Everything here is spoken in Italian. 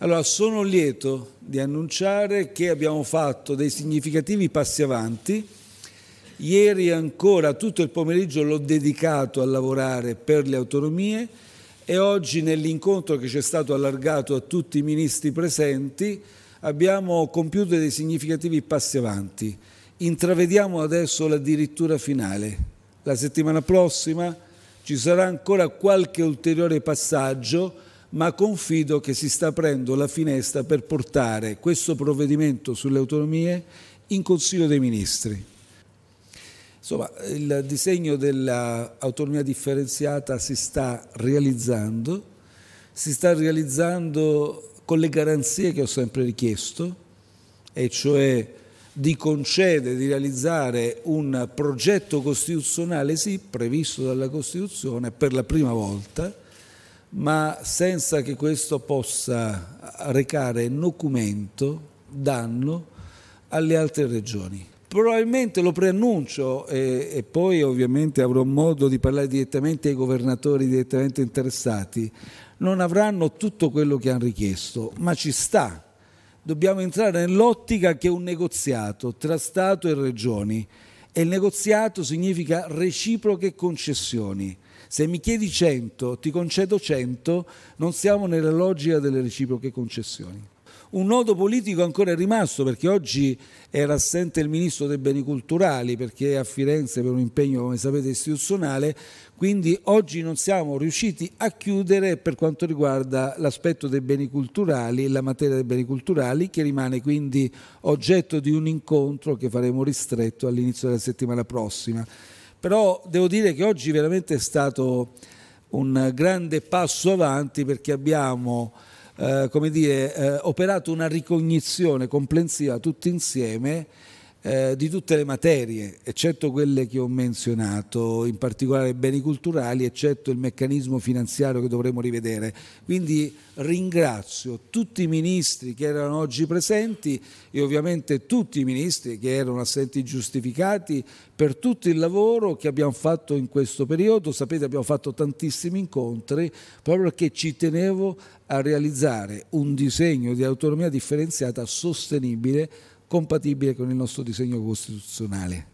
Allora, sono lieto di annunciare che abbiamo fatto dei significativi passi avanti. Ieri ancora tutto il pomeriggio l'ho dedicato a lavorare per le autonomie e oggi nell'incontro che ci è stato allargato a tutti i ministri presenti abbiamo compiuto dei significativi passi avanti. Intravediamo adesso la dirittura finale. La settimana prossima ci sarà ancora qualche ulteriore passaggio ma confido che si sta aprendo la finestra per portare questo provvedimento sulle autonomie in Consiglio dei Ministri. Insomma, il disegno dell'autonomia differenziata si sta realizzando, si sta realizzando con le garanzie che ho sempre richiesto, e cioè di concedere, di realizzare un progetto costituzionale, sì, previsto dalla Costituzione per la prima volta, ma senza che questo possa recare nocumento, danno alle altre regioni. Probabilmente lo preannuncio e, e, poi ovviamente avrò modo di parlare direttamente ai governatori direttamente interessati, non avranno tutto quello che hanno richiesto, ma ci sta. Dobbiamo entrare nell'ottica che è un negoziato tra Stato e regioni e il negoziato significa reciproche concessioni. Se mi chiedi 100, ti concedo 100, non siamo nella logica delle reciproche concessioni. Un nodo politico ancora è rimasto perché oggi era assente il ministro dei beni culturali perché è a Firenze per un impegno, come sapete, istituzionale, quindi oggi non siamo riusciti a chiudere per quanto riguarda l'aspetto dei beni culturali, la materia dei beni culturali, che rimane quindi oggetto di un incontro che faremo ristretto all'inizio della settimana prossima. Però devo dire che oggi veramente è stato un grande passo avanti perché abbiamo eh, dire, eh, operato una ricognizione comprensiva tutti insieme eh, di tutte le materie, eccetto quelle che ho menzionato, in particolare beni culturali, eccetto il meccanismo finanziario che dovremo rivedere. Quindi ringrazio tutti i ministri che erano oggi presenti e ovviamente tutti i ministri che erano assenti giustificati per tutto il lavoro che abbiamo fatto in questo periodo. Sapete abbiamo fatto tantissimi incontri proprio perché ci tenevo a realizzare un disegno di autonomia differenziata sostenibile compatibile con il nostro disegno costituzionale.